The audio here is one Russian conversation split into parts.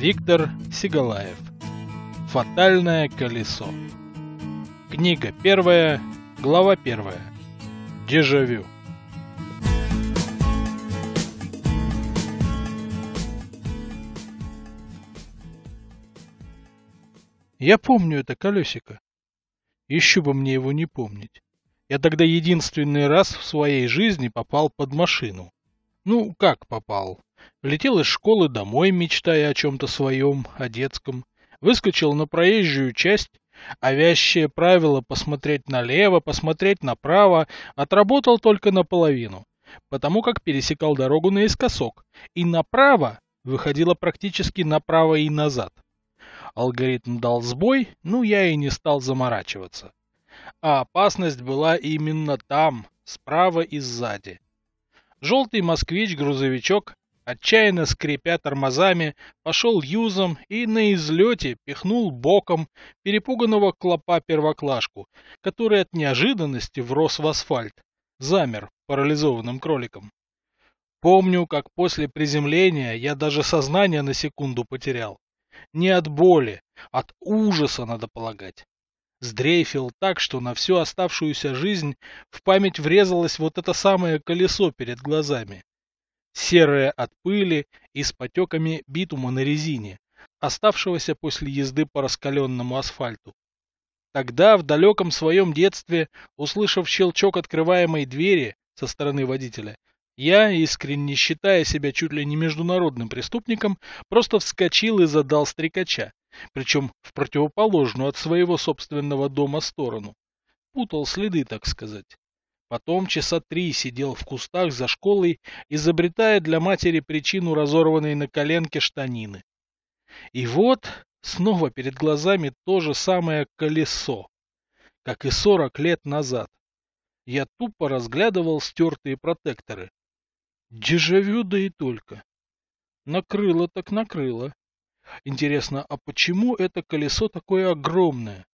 Виктор Сигалаев. Фатальное колесо. Книга первая, глава первая. Дежавю. Я помню это колесико. Еще бы мне его не помнить. Я тогда единственный раз в своей жизни попал под машину. Ну, как попал? Влетел из школы домой, мечтая о чем-то своем, о детском. Выскочил на проезжую часть, а вязчее правило посмотреть налево, посмотреть направо отработал только наполовину, потому как пересекал дорогу наискосок, и направо выходило практически направо и назад. Алгоритм дал сбой, ну я и не стал заморачиваться. А опасность была именно там, справа и сзади. Желтый москвич-грузовичок отчаянно скрипя тормозами, пошел юзом и на излете пихнул боком перепуганного клопа-первоклашку, который от неожиданности врос в асфальт. Замер парализованным кроликом. Помню, как после приземления я даже сознание на секунду потерял. Не от боли, от ужаса, надо полагать. Сдрейфил так, что на всю оставшуюся жизнь в память врезалось вот это самое колесо перед глазами серая от пыли и с потеками битума на резине, оставшегося после езды по раскаленному асфальту. Тогда, в далеком своем детстве, услышав щелчок открываемой двери со стороны водителя, я, искренне считая себя чуть ли не международным преступником, просто вскочил и задал стрекача, причем в противоположную от своего собственного дома сторону. Путал следы, так сказать. Потом часа три сидел в кустах за школой, изобретая для матери причину разорванной на коленке штанины. И вот снова перед глазами то же самое колесо, как и сорок лет назад. Я тупо разглядывал стертые протекторы. Дежавю да и только. Накрыло так накрыло. Интересно, а почему это колесо такое огромное?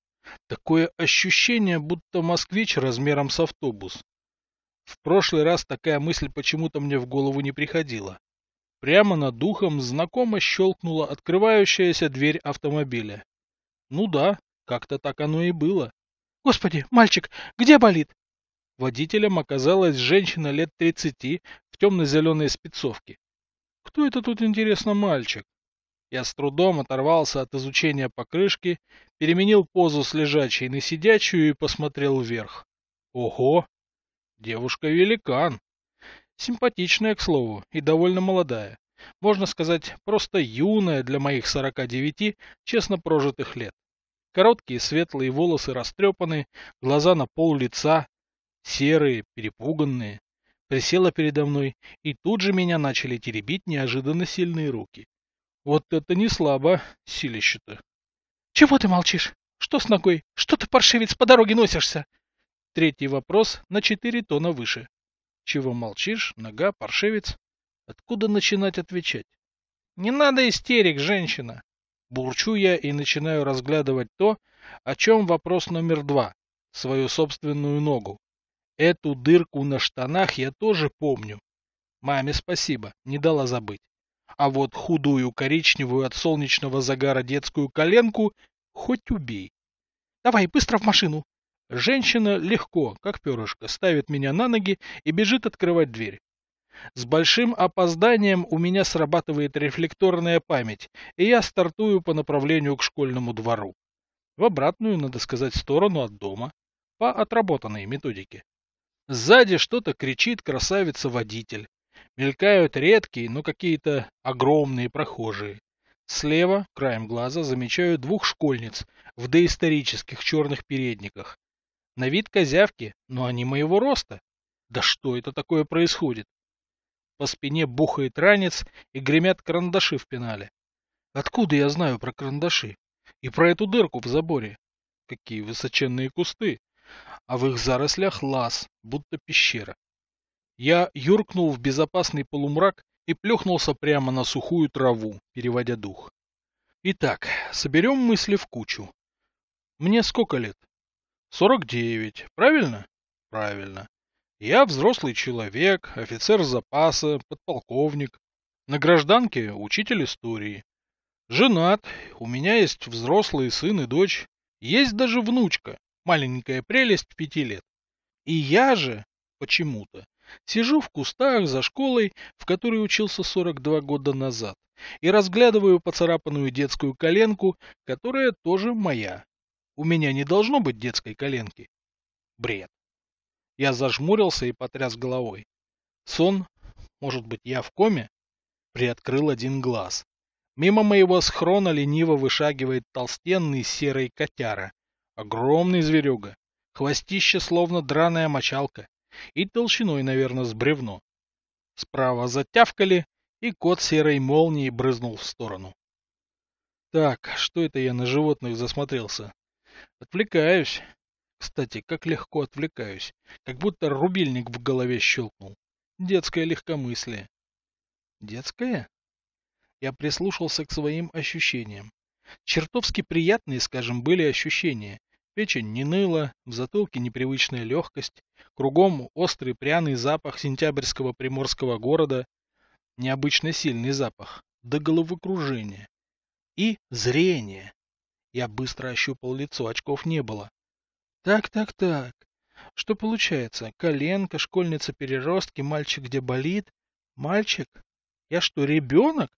Такое ощущение, будто москвич размером с автобус. В прошлый раз такая мысль почему-то мне в голову не приходила. Прямо над духом знакомо щелкнула открывающаяся дверь автомобиля. Ну да, как-то так оно и было. Господи, мальчик, где болит? Водителем оказалась женщина лет тридцати в темно-зеленой спецовке. Кто это тут, интересно, мальчик? Я с трудом оторвался от изучения покрышки, переменил позу с лежачей на сидячую и посмотрел вверх. Ого! Девушка-великан! Симпатичная, к слову, и довольно молодая. Можно сказать, просто юная для моих 49 честно прожитых лет. Короткие светлые волосы растрепаны, глаза на пол лица, серые, перепуганные. Присела передо мной, и тут же меня начали теребить неожиданно сильные руки. Вот это не слабо, силище-то. Чего ты молчишь? Что с ногой? Что ты, паршивец, по дороге носишься? Третий вопрос на четыре тона выше. Чего молчишь? Нога, паршивец. Откуда начинать отвечать? Не надо истерик, женщина. Бурчу я и начинаю разглядывать то, о чем вопрос номер два. Свою собственную ногу. Эту дырку на штанах я тоже помню. Маме спасибо, не дала забыть а вот худую коричневую от солнечного загара детскую коленку хоть убей. «Давай, быстро в машину!» Женщина легко, как перышко, ставит меня на ноги и бежит открывать дверь. С большим опозданием у меня срабатывает рефлекторная память, и я стартую по направлению к школьному двору. В обратную, надо сказать, сторону от дома, по отработанной методике. Сзади что-то кричит красавица-водитель. Мелькают редкие, но какие-то огромные прохожие. Слева, краем глаза, замечаю двух школьниц в доисторических черных передниках. На вид козявки, но они моего роста. Да что это такое происходит? По спине бухает ранец и гремят карандаши в пенале. Откуда я знаю про карандаши? И про эту дырку в заборе? Какие высоченные кусты! А в их зарослях лаз, будто пещера. Я юркнул в безопасный полумрак и плюхнулся прямо на сухую траву, переводя дух. Итак, соберем мысли в кучу. Мне сколько лет? Сорок девять, правильно? Правильно. Я взрослый человек, офицер запаса, подполковник. На гражданке учитель истории. Женат, у меня есть взрослый сын и дочь. Есть даже внучка, маленькая прелесть пяти лет. И я же, почему-то, Сижу в кустах за школой, в которой учился 42 года назад, и разглядываю поцарапанную детскую коленку, которая тоже моя. У меня не должно быть детской коленки. Бред. Я зажмурился и потряс головой. Сон? Может быть, я в коме? Приоткрыл один глаз. Мимо моего схрона лениво вышагивает толстенный серый котяра. Огромный зверюга. Хвостище словно драная мочалка и толщиной, наверное, с бревно. Справа затявкали, и кот серой молнией брызнул в сторону. Так, что это я на животных засмотрелся? Отвлекаюсь. Кстати, как легко отвлекаюсь. Как будто рубильник в голове щелкнул. Детское легкомыслие. Детское? Я прислушался к своим ощущениям. Чертовски приятные, скажем, были ощущения. Печень не ныла, в затылке непривычная легкость, кругом острый пряный запах сентябрьского приморского города, необычно сильный запах, до головокружения. И зрение. Я быстро ощупал лицо, очков не было. Так, так, так. Что получается? Коленка, школьница переростки, мальчик где болит? Мальчик? Я что, ребенок?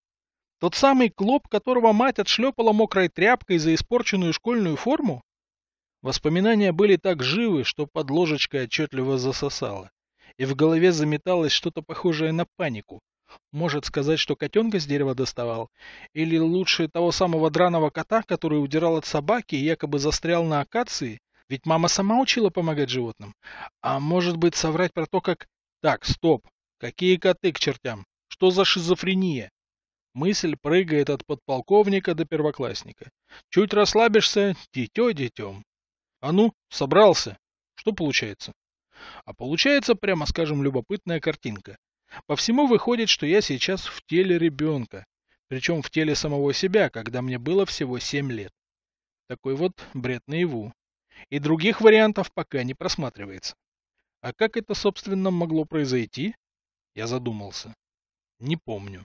Тот самый клоп, которого мать отшлепала мокрой тряпкой за испорченную школьную форму? Воспоминания были так живы, что под ложечкой отчетливо засосало. И в голове заметалось что-то похожее на панику. Может сказать, что котенка с дерева доставал? Или лучше того самого драного кота, который удирал от собаки и якобы застрял на акации? Ведь мама сама учила помогать животным. А может быть, соврать про то, как... Так, стоп. Какие коты к чертям? Что за шизофрения? Мысль прыгает от подполковника до первоклассника. Чуть расслабишься — дитё детем. А ну, собрался. Что получается? А получается, прямо скажем, любопытная картинка. По всему выходит, что я сейчас в теле ребенка. Причем в теле самого себя, когда мне было всего 7 лет. Такой вот бред наяву. И других вариантов пока не просматривается. А как это, собственно, могло произойти? Я задумался. Не помню.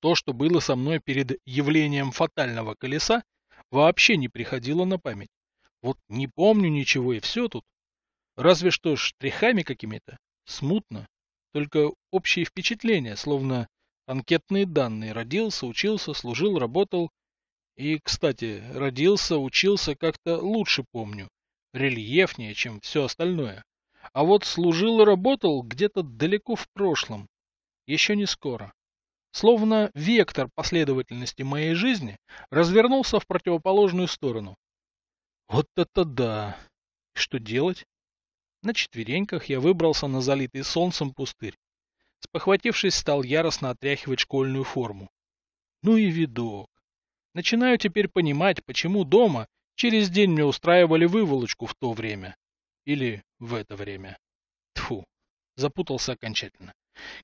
То, что было со мной перед явлением фатального колеса, вообще не приходило на память. Вот не помню ничего, и все тут. Разве что штрихами какими-то. Смутно. Только общие впечатления, словно анкетные данные. Родился, учился, служил, работал. И, кстати, родился, учился как-то лучше помню. Рельефнее, чем все остальное. А вот служил и работал где-то далеко в прошлом. Еще не скоро. Словно вектор последовательности моей жизни развернулся в противоположную сторону. Вот это да! Что делать? На четвереньках я выбрался на залитый солнцем пустырь. Спохватившись, стал яростно отряхивать школьную форму. Ну и видок. Начинаю теперь понимать, почему дома через день мне устраивали выволочку в то время. Или в это время. Тфу, запутался окончательно.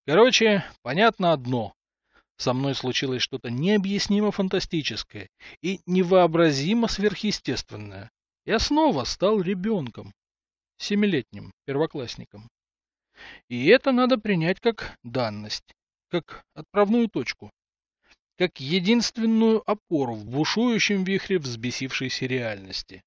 Короче, понятно одно. Со мной случилось что-то необъяснимо фантастическое и невообразимо сверхъестественное. Я снова стал ребенком. Семилетним, первоклассником. И это надо принять как данность, как отправную точку, как единственную опору в бушующем вихре взбесившейся реальности.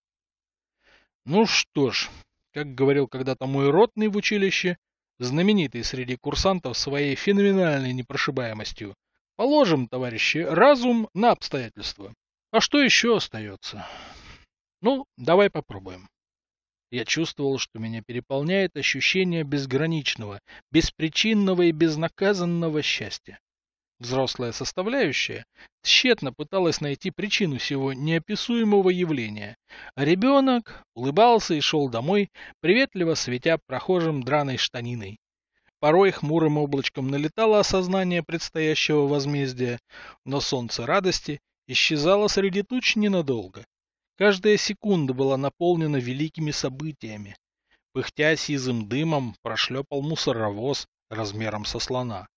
Ну что ж, как говорил когда-то мой ротный в училище, знаменитый среди курсантов своей феноменальной непрошибаемостью, Положим, товарищи, разум на обстоятельства. А что еще остается? Ну, давай попробуем. Я чувствовал, что меня переполняет ощущение безграничного, беспричинного и безнаказанного счастья. Взрослая составляющая тщетно пыталась найти причину всего неописуемого явления, а ребенок улыбался и шел домой, приветливо светя прохожим драной штаниной. Порой хмурым облачком налетало осознание предстоящего возмездия, но солнце радости исчезало среди туч ненадолго. Каждая секунда была наполнена великими событиями. Пыхтя сизым дымом, прошлепал мусоровоз размером со слона.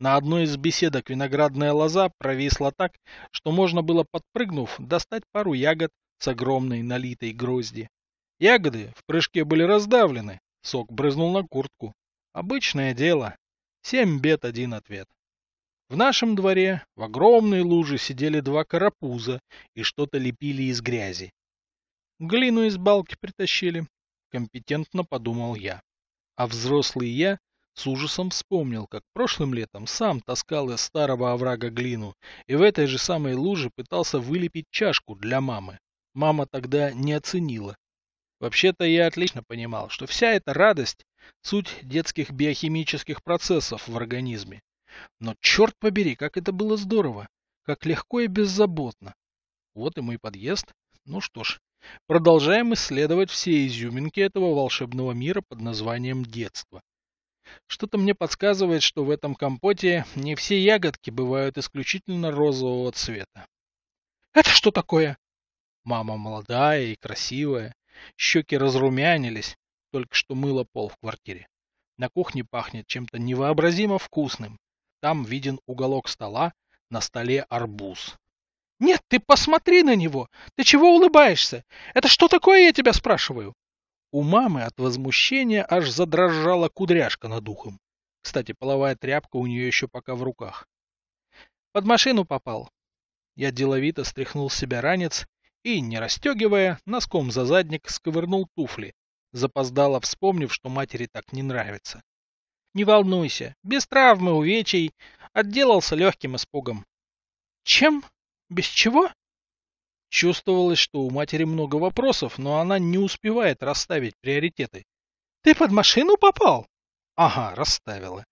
На одной из беседок виноградная лоза провисла так, что можно было, подпрыгнув, достать пару ягод с огромной налитой грозди. Ягоды в прыжке были раздавлены, сок брызнул на куртку. Обычное дело. Семь бед, один ответ. В нашем дворе в огромной луже сидели два карапуза и что-то лепили из грязи. Глину из балки притащили, компетентно подумал я. А взрослый я с ужасом вспомнил, как прошлым летом сам таскал из старого оврага глину и в этой же самой луже пытался вылепить чашку для мамы. Мама тогда не оценила. Вообще-то я отлично понимал, что вся эта радость Суть детских биохимических процессов в организме. Но черт побери, как это было здорово! Как легко и беззаботно! Вот и мой подъезд. Ну что ж, продолжаем исследовать все изюминки этого волшебного мира под названием детство. Что-то мне подсказывает, что в этом компоте не все ягодки бывают исключительно розового цвета. «Это что такое?» Мама молодая и красивая. Щеки разрумянились, только что мыло пол в квартире. На кухне пахнет чем-то невообразимо вкусным. Там виден уголок стола, на столе арбуз. «Нет, ты посмотри на него! Ты чего улыбаешься? Это что такое, я тебя спрашиваю?» У мамы от возмущения аж задрожала кудряшка над ухом. Кстати, половая тряпка у нее еще пока в руках. Под машину попал. Я деловито стряхнул с себя ранец и, не расстегивая, носком за задник сковырнул туфли, запоздала, вспомнив, что матери так не нравится. «Не волнуйся, без травмы, увечий, отделался легким испугом». «Чем? Без чего?» Чувствовалось, что у матери много вопросов, но она не успевает расставить приоритеты. «Ты под машину попал?» «Ага, расставила.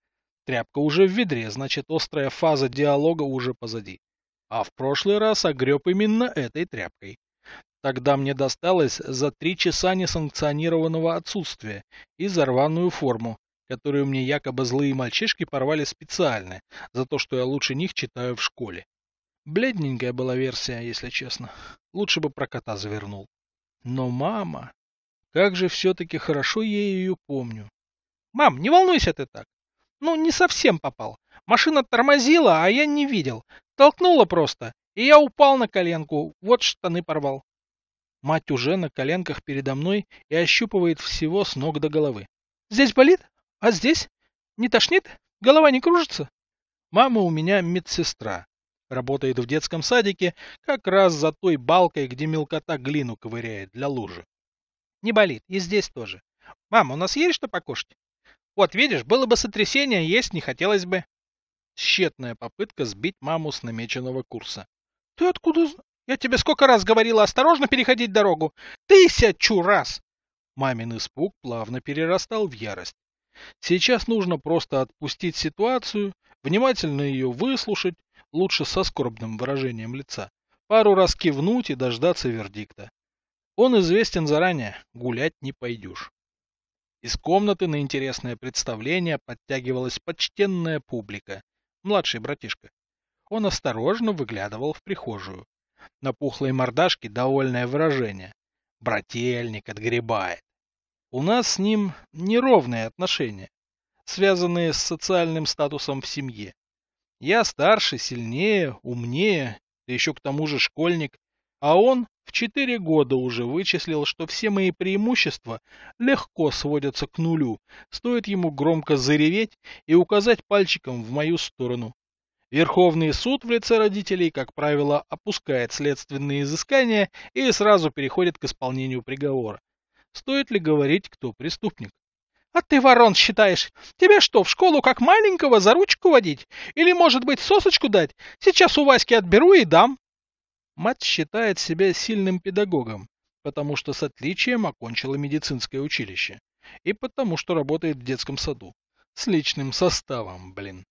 Тряпка уже в ведре, значит, острая фаза диалога уже позади. А в прошлый раз огреб именно этой тряпкой. Тогда мне досталось за три часа несанкционированного отсутствия и за рваную форму, которую мне якобы злые мальчишки порвали специально, за то, что я лучше них читаю в школе. Бледненькая была версия, если честно. Лучше бы про кота завернул. Но мама... Как же все-таки хорошо я ее помню. «Мам, не волнуйся ты так. Ну, не совсем попал. Машина тормозила, а я не видел. Толкнула просто, и я упал на коленку. Вот штаны порвал». Мать уже на коленках передо мной и ощупывает всего с ног до головы. «Здесь болит? А здесь? Не тошнит? Голова не кружится?» Мама у меня медсестра. Работает в детском садике, как раз за той балкой, где мелкота глину ковыряет для лужи. Не болит, и здесь тоже. Мама, у нас есть что покушать? Вот видишь, было бы сотрясение, есть не хотелось бы. Тщетная попытка сбить маму с намеченного курса. Ты откуда... Я тебе сколько раз говорила осторожно переходить дорогу? Тысячу раз!» Мамин испуг плавно перерастал в ярость. Сейчас нужно просто отпустить ситуацию, внимательно ее выслушать, лучше со скорбным выражением лица, пару раз кивнуть и дождаться вердикта. Он известен заранее, гулять не пойдешь. Из комнаты на интересное представление подтягивалась почтенная публика, младший братишка. Он осторожно выглядывал в прихожую. На пухлой мордашке довольное выражение. Брательник отгребает. У нас с ним неровные отношения, связанные с социальным статусом в семье. Я старше, сильнее, умнее, да еще к тому же школьник, а он в четыре года уже вычислил, что все мои преимущества легко сводятся к нулю, стоит ему громко зареветь и указать пальчиком в мою сторону. Верховный суд в лице родителей, как правило, опускает следственные изыскания и сразу переходит к исполнению приговора. Стоит ли говорить, кто преступник? А ты ворон считаешь? Тебя что, в школу как маленького за ручку водить? Или, может быть, сосочку дать? Сейчас у Васьки отберу и дам. Мать считает себя сильным педагогом, потому что с отличием окончила медицинское училище. И потому что работает в детском саду. С личным составом, блин.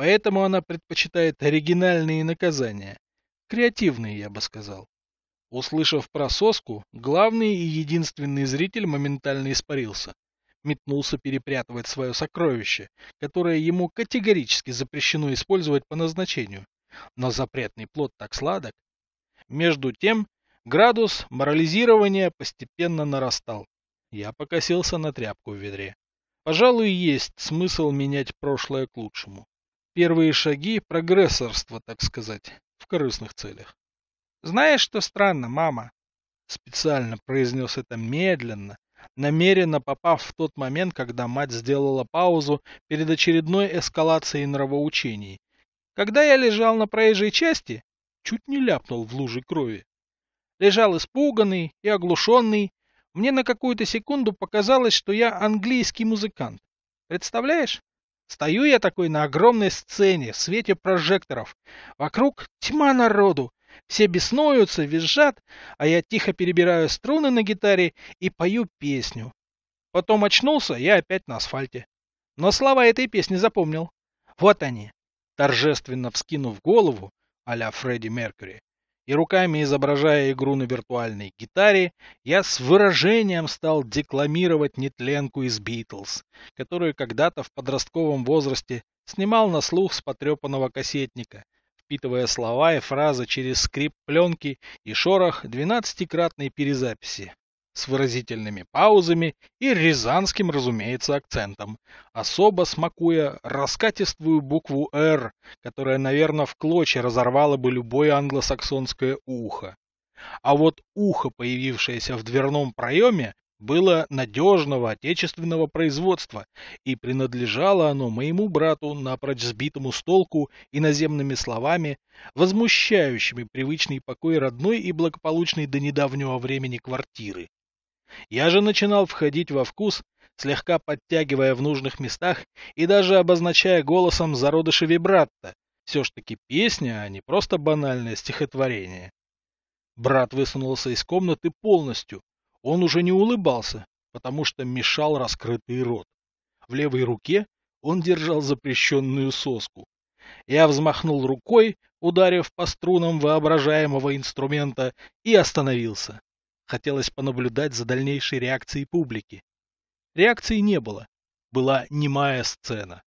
Поэтому она предпочитает оригинальные наказания. Креативные, я бы сказал. Услышав про соску, главный и единственный зритель моментально испарился. Метнулся перепрятывать свое сокровище, которое ему категорически запрещено использовать по назначению. Но запретный плод так сладок. Между тем, градус морализирования постепенно нарастал. Я покосился на тряпку в ведре. Пожалуй, есть смысл менять прошлое к лучшему. Первые шаги прогрессорства, так сказать, в корыстных целях. Знаешь, что странно, мама? Специально произнес это медленно, намеренно попав в тот момент, когда мать сделала паузу перед очередной эскалацией нравоучений. Когда я лежал на проезжей части, чуть не ляпнул в луже крови. Лежал испуганный и оглушенный. Мне на какую-то секунду показалось, что я английский музыкант. Представляешь? Стою я такой на огромной сцене, в свете прожекторов. Вокруг тьма народу. Все беснуются, визжат, а я тихо перебираю струны на гитаре и пою песню. Потом очнулся, я опять на асфальте. Но слова этой песни запомнил. Вот они. Торжественно вскинув голову, а Фредди Меркьюри, и руками изображая игру на виртуальной гитаре, я с выражением стал декламировать нетленку из «Битлз», которую когда-то в подростковом возрасте снимал на слух с потрепанного кассетника, впитывая слова и фразы через скрип пленки и шорох двенадцатикратной перезаписи с выразительными паузами и рязанским, разумеется, акцентом, особо смакуя раскатистую букву «Р», которая, наверное, в клочья разорвала бы любое англосаксонское ухо. А вот ухо, появившееся в дверном проеме, было надежного отечественного производства, и принадлежало оно моему брату, напрочь сбитому с толку иноземными словами, возмущающими привычный покой родной и благополучной до недавнего времени квартиры. Я же начинал входить во вкус, слегка подтягивая в нужных местах и даже обозначая голосом зародыши вибратто. Все ж таки песня, а не просто банальное стихотворение. Брат высунулся из комнаты полностью. Он уже не улыбался, потому что мешал раскрытый рот. В левой руке он держал запрещенную соску. Я взмахнул рукой, ударив по струнам воображаемого инструмента, и остановился. Хотелось понаблюдать за дальнейшей реакцией публики. Реакции не было. Была немая сцена.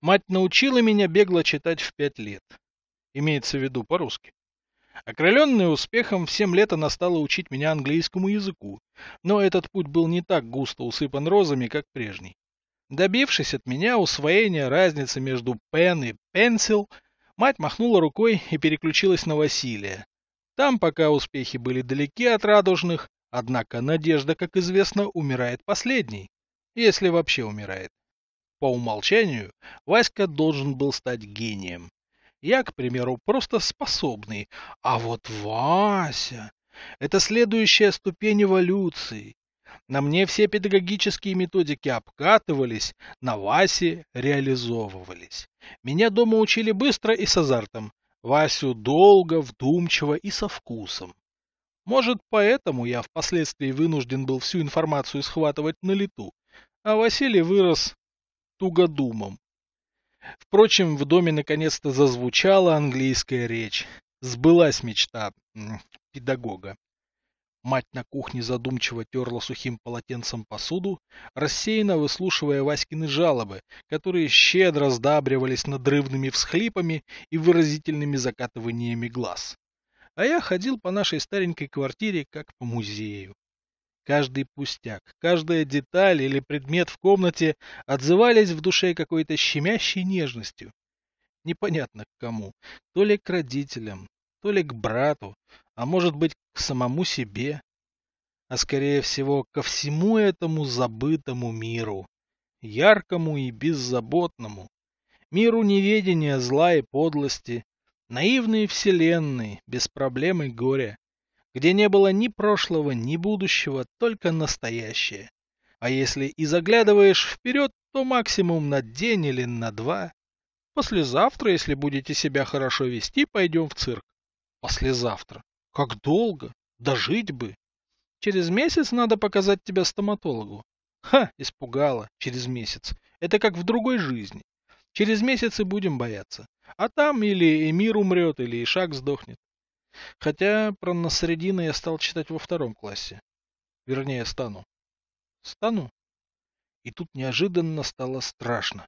Мать научила меня бегло читать в пять лет. Имеется в виду по-русски. Окрыленная успехом, в семь лет она стала учить меня английскому языку, но этот путь был не так густо усыпан розами, как прежний. Добившись от меня усвоения разницы между пен и pencil, мать махнула рукой и переключилась на Василия, там пока успехи были далеки от радужных, однако надежда, как известно, умирает последней, если вообще умирает. По умолчанию Васька должен был стать гением. Я, к примеру, просто способный, а вот Вася... Это следующая ступень эволюции. На мне все педагогические методики обкатывались, на Васе реализовывались. Меня дома учили быстро и с азартом. Васю долго, вдумчиво и со вкусом. Может, поэтому я впоследствии вынужден был всю информацию схватывать на лету, а Василий вырос тугодумом. Впрочем, в доме наконец-то зазвучала английская речь. Сбылась мечта педагога. Мать на кухне задумчиво терла сухим полотенцем посуду, рассеянно выслушивая Васькины жалобы, которые щедро сдабривались надрывными всхлипами и выразительными закатываниями глаз. А я ходил по нашей старенькой квартире, как по музею. Каждый пустяк, каждая деталь или предмет в комнате отзывались в душе какой-то щемящей нежностью. Непонятно к кому, то ли к родителям, то ли к брату, а может быть к самому себе, а скорее всего ко всему этому забытому миру, яркому и беззаботному, миру неведения зла и подлости, наивной вселенной, без проблем и горя, где не было ни прошлого, ни будущего, только настоящее. А если и заглядываешь вперед, то максимум на день или на два. Послезавтра, если будете себя хорошо вести, пойдем в цирк. Послезавтра. Как долго? Дожить бы. Через месяц надо показать тебя стоматологу. Ха, испугала. Через месяц. Это как в другой жизни. Через месяц и будем бояться. А там или Эмир умрет, или Ишак сдохнет. Хотя про Насредина я стал читать во втором классе. Вернее, стану. Стану? И тут неожиданно стало страшно.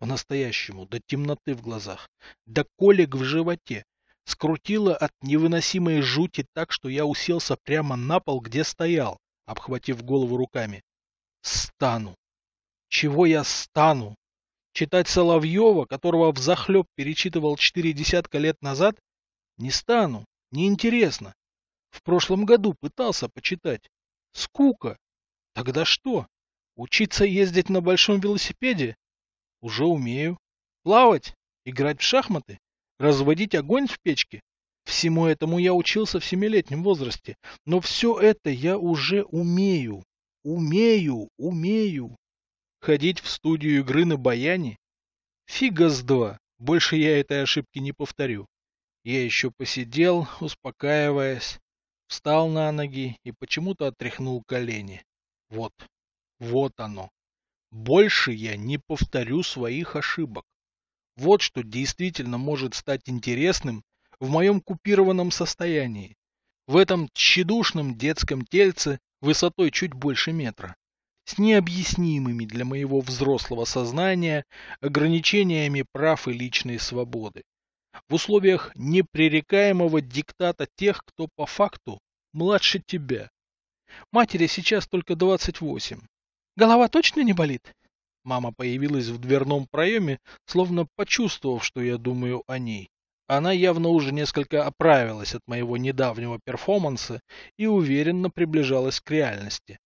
По-настоящему, до темноты в глазах, до колик в животе, Скрутило от невыносимой жути так, что я уселся прямо на пол, где стоял, обхватив голову руками. Стану. Чего я стану? Читать Соловьева, которого взахлеб перечитывал четыре десятка лет назад, не стану, неинтересно. В прошлом году пытался почитать. Скука. Тогда что? Учиться ездить на большом велосипеде? Уже умею. Плавать? Играть в шахматы? Разводить огонь в печке? Всему этому я учился в семилетнем возрасте, но все это я уже умею. Умею, умею. Ходить в студию игры на баяне? Фига с два, больше я этой ошибки не повторю. Я еще посидел, успокаиваясь, встал на ноги и почему-то отряхнул колени. Вот, вот оно. Больше я не повторю своих ошибок. Вот что действительно может стать интересным в моем купированном состоянии. В этом тщедушном детском тельце высотой чуть больше метра. С необъяснимыми для моего взрослого сознания ограничениями прав и личной свободы. В условиях непререкаемого диктата тех, кто по факту младше тебя. Матери сейчас только 28. Голова точно не болит? Мама появилась в дверном проеме, словно почувствовав, что я думаю о ней. Она явно уже несколько оправилась от моего недавнего перформанса и уверенно приближалась к реальности.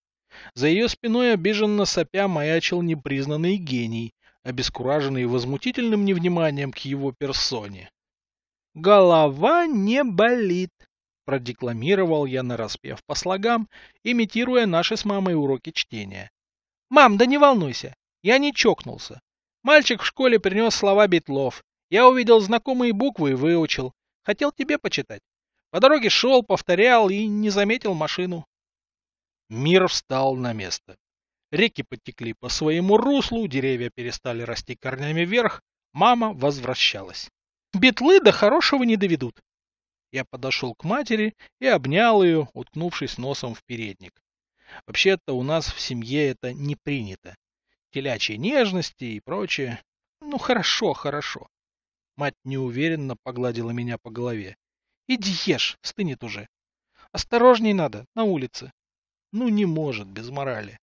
За ее спиной обиженно сопя маячил непризнанный гений, обескураженный возмутительным невниманием к его персоне. «Голова не болит», — продекламировал я нараспев по слогам, имитируя наши с мамой уроки чтения. «Мам, да не волнуйся, я не чокнулся. Мальчик в школе принес слова Бетлов. Я увидел знакомые буквы и выучил. Хотел тебе почитать. По дороге шел, повторял и не заметил машину. Мир встал на место. Реки потекли по своему руслу, деревья перестали расти корнями вверх. Мама возвращалась. Бетлы до хорошего не доведут. Я подошел к матери и обнял ее, уткнувшись носом в передник. Вообще-то у нас в семье это не принято телячьей нежности и прочее. Ну хорошо, хорошо. Мать неуверенно погладила меня по голове. Иди ешь, стынет уже. Осторожней надо, на улице. Ну не может без морали.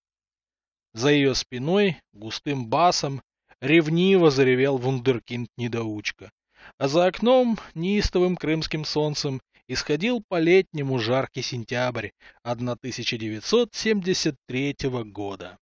За ее спиной, густым басом, ревниво заревел вундеркинд-недоучка. А за окном, неистовым крымским солнцем, исходил по-летнему жаркий сентябрь 1973 года.